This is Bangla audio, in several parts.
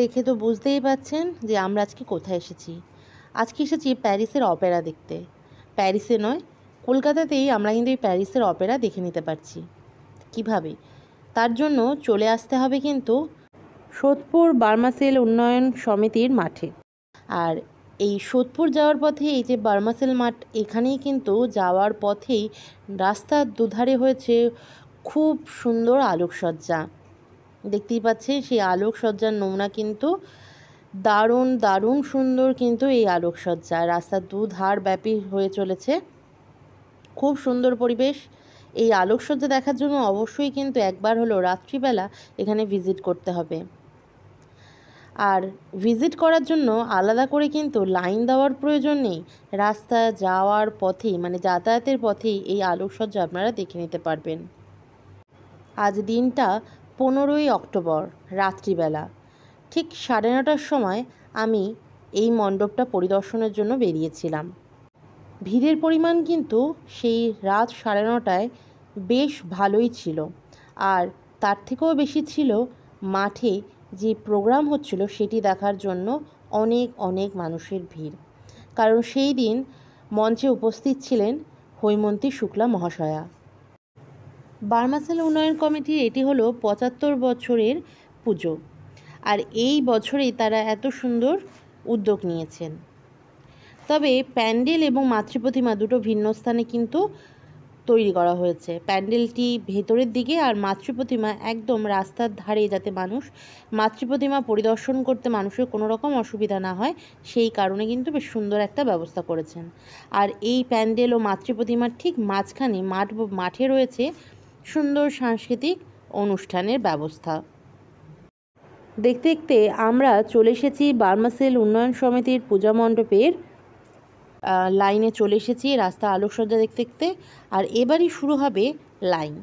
দেখে তো বুঝতেই পাচ্ছেন যে আমরা আজকে কোথায় এসেছি আজকে এসেছি প্যারিসের অপেরা দেখতে প্যারিসে নয় কলকাতাতেই আমরা কিন্তু এই প্যারিসের অপেরা দেখে নিতে পারছি কিভাবে তার জন্য চলে আসতে হবে কিন্তু সোদপুর বার্মাসেল উন্নয়ন সমিতির মাঠে আর এই সোদপুর যাওয়ার পথে এই যে বার্মাসেল মাঠ এখানেই কিন্তু যাওয়ার পথেই রাস্তার দুধারে হয়েছে খুব সুন্দর আলোকসজ্জা দেখতেই পাচ্ছেন সেই আলোকসজ্জার নমুনা কিন্তু দারুণ দারুণ সুন্দর কিন্তু এই আলোকসজ্জা রাস্তার দুধার ব্যাপী হয়ে চলেছে খুব সুন্দর পরিবেশ এই আলোকসজ্জা দেখার জন্য অবশ্যই কিন্তু একবার হলো রাত্রিবেলা এখানে ভিজিট করতে হবে আর ভিজিট করার জন্য আলাদা করে কিন্তু লাইন দেওয়ার প্রয়োজন নেই রাস্তা যাওয়ার পথেই মানে যাতায়াতের পথেই এই আলোকসজ্জা আপনারা দেখে নিতে পারবেন আজ দিনটা পনেরোই অক্টোবর রাত্রিবেলা ঠিক সাড়ে নটার সময় আমি এই মণ্ডপটা পরিদর্শনের জন্য বেরিয়েছিলাম ভিড়ের পরিমাণ কিন্তু সেই রাত সাড়ে নটায় বেশ ভালোই ছিল আর তার থেকেও বেশি ছিল মাঠে যে প্রোগ্রাম হচ্ছিল সেটি দেখার জন্য অনেক অনেক মানুষের ভিড় কারণ সেই দিন মঞ্চে উপস্থিত ছিলেন হৈমন্তী শুক্লা মহাশয়া বার্মাসেল উন্নয়ন কমিটির এটি হলো পঁচাত্তর বছরের পুজো আর এই বছরেই তারা এত সুন্দর উদ্যোগ নিয়েছেন তবে প্যান্ডেল এবং মাতৃপ্রতিমা দুটো ভিন্ন স্থানে কিন্তু তৈরি করা হয়েছে প্যান্ডেলটি ভেতরের দিকে আর মাতৃপ্রতিমা একদম রাস্তার ধারে যাতে মানুষ মাতৃপ্রতিমা পরিদর্শন করতে মানুষের কোনো রকম অসুবিধা না হয় সেই কারণে কিন্তু বেশ সুন্দর একটা ব্যবস্থা করেছেন আর এই প্যান্ডেল ও মাতৃপ্রতিমার ঠিক মাঝখানে মাঠ মাঠে রয়েছে সুন্দর সাংস্কৃতিক অনুষ্ঠানের ব্যবস্থা দেখতে দেখতে আমরা চলে এসেছি বার্মাসেল উন্নয়ন সমিতির পূজা মণ্ডপের লাইনে চলে এসেছি রাস্তা আলোকসজ্জা দেখতে দেখতে আর এবারই শুরু হবে লাইন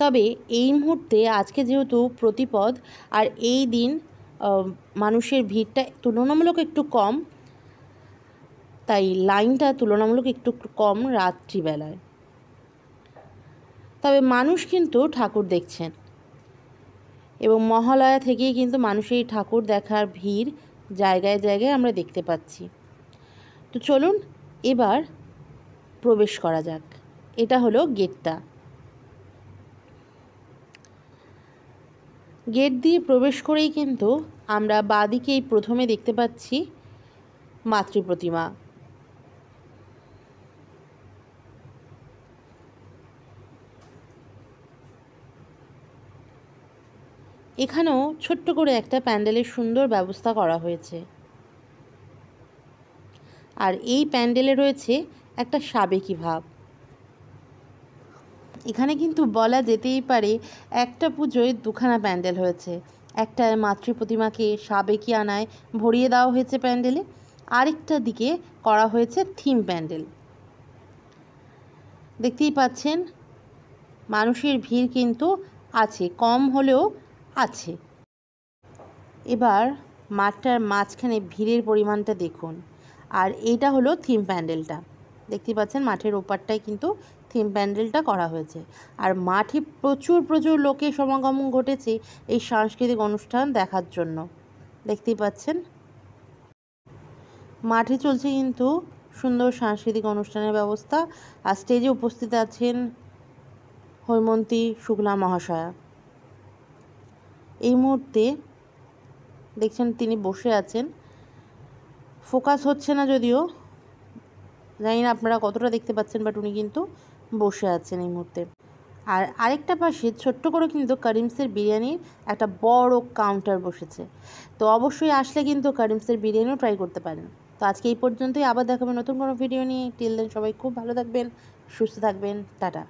তবে এই মুহূর্তে আজকে যেহেতু প্রতিপদ আর এই দিন মানুষের ভিড়টা তুলনামূলক একটু কম তাই লাইনটা তুলনামূলক একটু কম রাত্রিবেলায় তবে মানুষ কিন্তু ঠাকুর দেখছেন এবং মহালয়া থেকেই কিন্তু মানুষ এই ঠাকুর দেখার ভিড় জায়গায় জায়গায় আমরা দেখতে পাচ্ছি তো চলুন এবার প্রবেশ করা যাক এটা হলো গেটটা গেট দিয়ে প্রবেশ করেই কিন্তু আমরা বাদিকেই প্রথমে দেখতে পাচ্ছি মাতৃ প্রতিমা এখানেও ছোট্ট করে একটা প্যান্ডেলের সুন্দর ব্যবস্থা করা হয়েছে আর এই প্যান্ডেলে রয়েছে একটা সাবেকি ভাব এখানে কিন্তু বলা যেতেই পারে একটা পুজোয় দুখানা প্যান্ডেল হয়েছে একটা মাতৃ প্রতিমাকে সাবেকি আনায় ভরিয়ে দেওয়া হয়েছে প্যান্ডেলে আরেকটা দিকে করা হয়েছে থিম প্যান্ডেল দেখতেই পাচ্ছেন মানুষের ভিড় কিন্তু আছে কম হলেও আছে এবার মাঠটার মাঝখানে ভিড়ের পরিমাণটা দেখুন আর এইটা হলো থিম প্যান্ডেলটা দেখতে পাচ্ছেন মাঠের ওপারটায় কিন্তু থিম প্যান্ডেলটা করা হয়েছে আর মাঠে প্রচুর প্রচুর লোকের সমাগম ঘটেছে এই সাংস্কৃতিক অনুষ্ঠান দেখার জন্য দেখতেই পাচ্ছেন মাঠে চলছে কিন্তু সুন্দর সাংস্কৃতিক অনুষ্ঠানের ব্যবস্থা আর স্টেজে উপস্থিত আছেন হৈমন্তী শুক্লা মহাশয়া এই মুহূর্তে দেখছেন তিনি বসে আছেন ফোকাস হচ্ছে না যদিও জানি না আপনারা কতটা দেখতে পাচ্ছেন বাট উনি কিন্তু বসে আছেন এই মুহূর্তে আর আরেকটা পাশে ছোট্ট করে কিন্তু কারিমসের বিরিয়ানির একটা বড় কাউন্টার বসেছে তো অবশ্যই আসলে কিন্তু কারিমসের বিরিয়ানিও ট্রাই করতে পারেন তো আজকে এই পর্যন্তই আবার দেখাবেন নতুন কোনো ভিডিও নিয়ে টিল দেন সবাই খুব ভালো থাকবেন সুস্থ থাকবেন টাটা